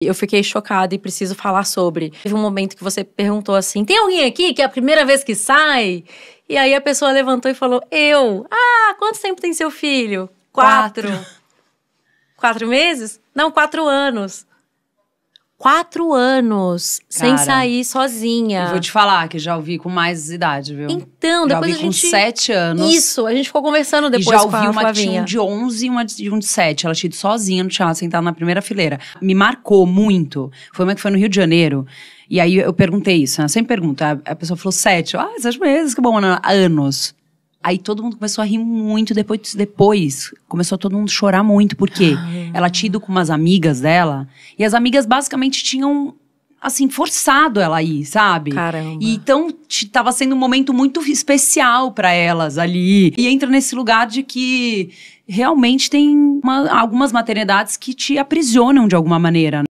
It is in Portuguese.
Eu fiquei chocada e preciso falar sobre. Teve um momento que você perguntou assim: tem alguém aqui que é a primeira vez que sai? E aí a pessoa levantou e falou: eu. Ah, quanto tempo tem seu filho? Quatro. Quatro, quatro meses? Não, quatro anos quatro anos Cara, sem sair sozinha. Eu vou te falar que já ouvi com mais idade, viu? Então, já depois ouvi a gente... com sete anos. Isso, a gente ficou conversando depois e já ouvi uma tinha um de onze e uma de um de Ela tinha ido sozinha no teatro, sentada na primeira fileira. Me marcou muito. Foi uma que foi no Rio de Janeiro. E aí eu perguntei isso, né? Sempre pergunta. A pessoa falou sete. ah, sete meses, que bom. Não, né? anos. Aí todo mundo começou a rir muito depois. Depois começou todo mundo a chorar muito, porque ah, ela tinha ido com umas amigas dela. E as amigas basicamente tinham assim, forçado ela a ir, sabe? Caramba. E então tava sendo um momento muito especial para elas ali. E entra nesse lugar de que realmente tem uma, algumas maternidades que te aprisionam de alguma maneira. Né?